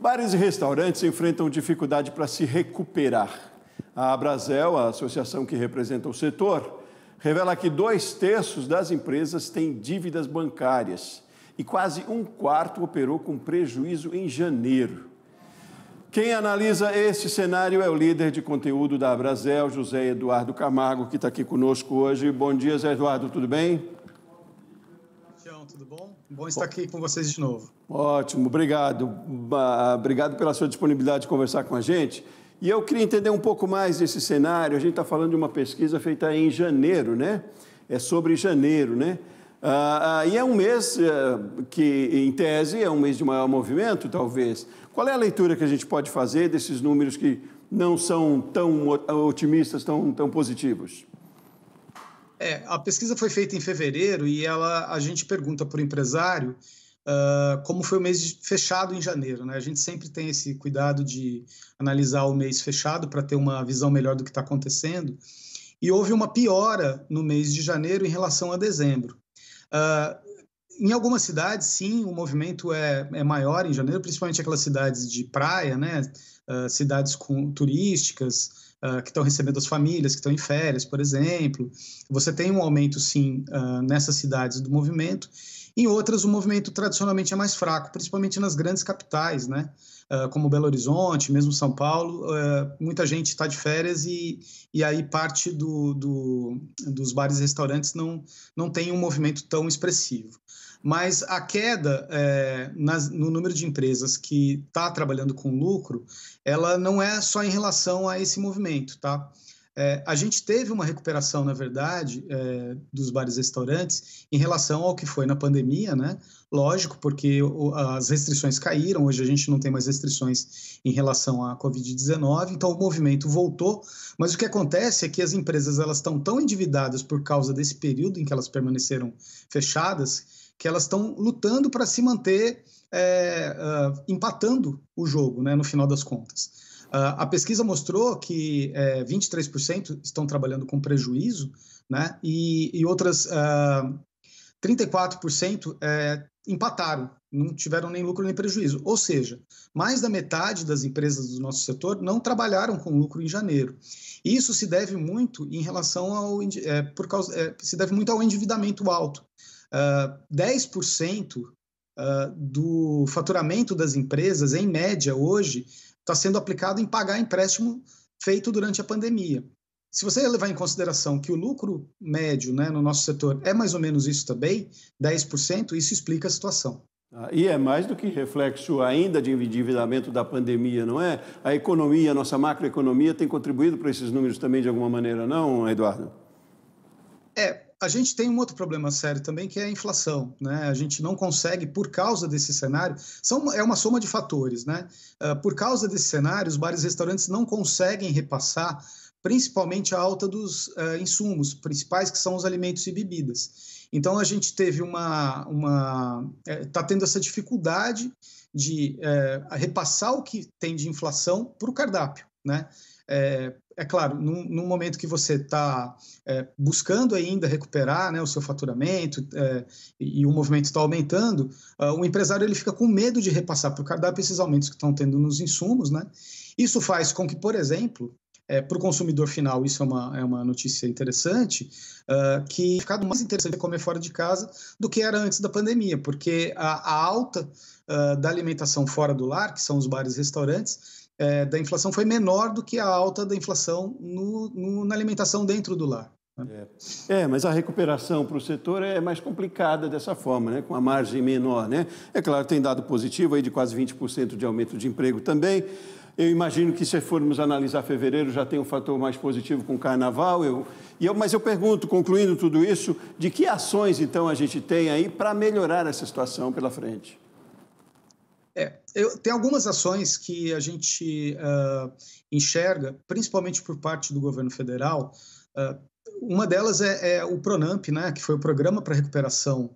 Bares e restaurantes enfrentam dificuldade para se recuperar. A Abrazel, a associação que representa o setor, revela que dois terços das empresas têm dívidas bancárias e quase um quarto operou com prejuízo em janeiro. Quem analisa este cenário é o líder de conteúdo da Abrazel, José Eduardo Camargo, que está aqui conosco hoje. Bom dia, Zé Eduardo, tudo bem? tudo bom? Bom estar aqui com vocês de novo. Ótimo, obrigado. Obrigado pela sua disponibilidade de conversar com a gente. E eu queria entender um pouco mais desse cenário. A gente está falando de uma pesquisa feita em janeiro, né? É sobre janeiro, né? Ah, ah, e é um mês ah, que, em tese, é um mês de maior movimento, talvez. Qual é a leitura que a gente pode fazer desses números que não são tão otimistas, tão, tão positivos? É, a pesquisa foi feita em fevereiro e ela, a gente pergunta para o empresário uh, como foi o mês fechado em janeiro. Né? A gente sempre tem esse cuidado de analisar o mês fechado para ter uma visão melhor do que está acontecendo. E houve uma piora no mês de janeiro em relação a dezembro. Uh, em algumas cidades, sim, o movimento é, é maior em janeiro, principalmente aquelas cidades de praia, né? Uh, cidades com, turísticas, uh, que estão recebendo as famílias, que estão em férias, por exemplo. Você tem um aumento, sim, uh, nessas cidades do movimento. Em outras, o movimento tradicionalmente é mais fraco, principalmente nas grandes capitais, né? Ah, como Belo Horizonte, mesmo São Paulo, ah, muita gente está de férias e, e aí parte do, do, dos bares e restaurantes não, não tem um movimento tão expressivo. Mas a queda é, nas, no número de empresas que está trabalhando com lucro, ela não é só em relação a esse movimento, tá? É, a gente teve uma recuperação, na verdade, é, dos bares e restaurantes em relação ao que foi na pandemia, né? Lógico, porque o, as restrições caíram, hoje a gente não tem mais restrições em relação à Covid-19, então o movimento voltou, mas o que acontece é que as empresas elas estão tão endividadas por causa desse período em que elas permaneceram fechadas, que elas estão lutando para se manter é, uh, empatando o jogo, né, no final das contas. Uh, a pesquisa mostrou que é, 23% estão trabalhando com prejuízo, né? E, e outras uh, ah, 34% é, empataram, não tiveram nem lucro nem prejuízo. Ou seja, mais da metade das empresas do nosso setor não trabalharam com lucro em janeiro. E isso se deve muito em relação ao é, por causa é, se deve muito ao endividamento alto. Uh, 10% uh, do faturamento das empresas, em média, hoje, está sendo aplicado em pagar empréstimo feito durante a pandemia. Se você levar em consideração que o lucro médio né, no nosso setor é mais ou menos isso também, 10%, isso explica a situação. Ah, e é mais do que reflexo ainda de endividamento da pandemia, não é? A economia, a nossa macroeconomia tem contribuído para esses números também de alguma maneira, não, Eduardo? É, a gente tem um outro problema sério também, que é a inflação. Né? A gente não consegue, por causa desse cenário, são, é uma soma de fatores. Né? Uh, por causa desse cenário, os bares e restaurantes não conseguem repassar principalmente a alta dos uh, insumos principais, que são os alimentos e bebidas. Então, a gente teve uma. Está uma, é, tá tendo essa dificuldade de é, repassar o que tem de inflação para o cardápio. Né? É, é claro, num, num momento que você está é, buscando ainda recuperar né, o seu faturamento é, e, o movimento está aumentando, uh, o empresário ele fica com medo de repassar para o cardápio esses aumentos que estão tendo nos insumos. Né? Isso faz com que, por exemplo, é, para o consumidor final, isso é uma, é uma notícia interessante, uh, que ficado mais interessante comer fora de casa do que era antes da pandemia, porque a, a alta uh, da alimentação fora do lar, que são os bares e restaurantes, é, da inflação foi menor do que a alta da inflação no, no, na alimentação dentro do lar. Né? É. é. mas a recuperação para o setor é mais complicada dessa forma, né? com a margem menor. Né? É claro, tem dado positivo aí de quase 20% de aumento de emprego também. Eu imagino que se formos analisar fevereiro já tem um fator mais positivo com o carnaval. Eu, e eu, mas eu pergunto, concluindo tudo isso, de que ações então a gente tem aí para melhorar essa situação pela frente? É, eu, tem algumas ações que a gente uh, enxerga, principalmente por parte do governo federal. Uh, uma delas é, é, o Pronamp, né, que foi o Programa para Recuperação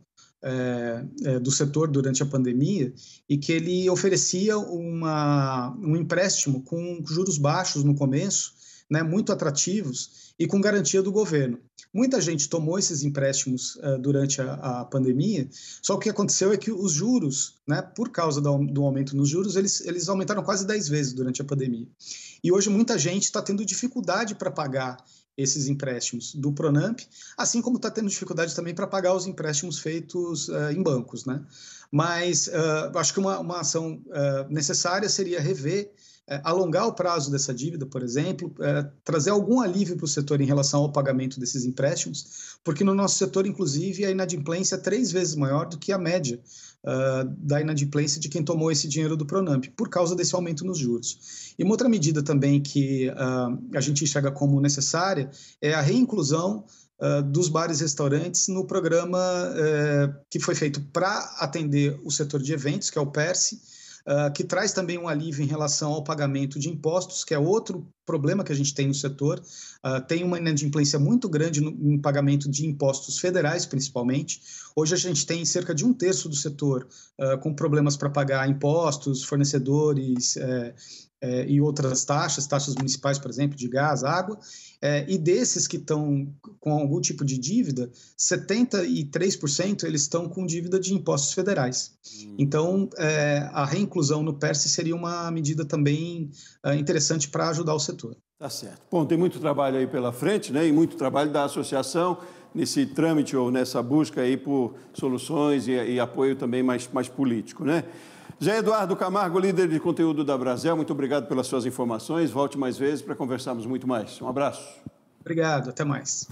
é, do Setor durante a pandemia, e que ele oferecia uma, um empréstimo com juros baixos no começo, né, muito atrativos e com garantia do governo. Muita gente tomou esses empréstimos uh, durante a, a, pandemia, só que o que aconteceu é que os juros, né, por causa do, do aumento nos juros, eles, eles aumentaram quase 10 vezes durante a pandemia. E hoje muita gente está tendo dificuldade para pagar esses empréstimos do Pronamp, assim como está tendo dificuldade também para pagar os empréstimos feitos uh, em bancos. Né? Mas uh, acho que uma, uma ação necessária seria rever é, alongar o prazo dessa dívida, por exemplo, é, trazer algum alívio para o setor em relação ao pagamento desses empréstimos, porque no nosso setor, inclusive, a inadimplência é três vezes maior do que a média uh, da inadimplência de quem tomou esse dinheiro do Pronamp, por causa desse aumento nos juros. E uma outra medida também que uh, a gente enxerga como necessária é a reinclusão dos bares e restaurantes no programa que foi feito para atender o setor de eventos, que é o PERSE, ah, que traz também um alívio em relação ao pagamento de impostos, que é outro problema que a gente tem no setor. Uh, tem uma inadimplência muito grande no, no pagamento de impostos federais, principalmente. Hoje a gente tem cerca de um terço do setor uh, com problemas para pagar impostos, fornecedores, é, é, e outras taxas, taxas municipais, por exemplo, de gás, água, é, e desses que estão com algum tipo de dívida, 73% eles estão com dívida de impostos federais. Hum. Então, é, a reinclusão no PERSE seria uma medida também é, interessante para ajudar o setor. Tá certo. Bom, tem muito trabalho aí pela frente, né? E muito trabalho da associação nesse trâmite ou nessa busca aí por soluções e, e apoio também mais, mais político, né? Zé Eduardo Camargo, líder de conteúdo da Brasel, muito obrigado pelas suas informações. Volte mais vezes para conversarmos muito mais. Um abraço. Obrigado, até mais.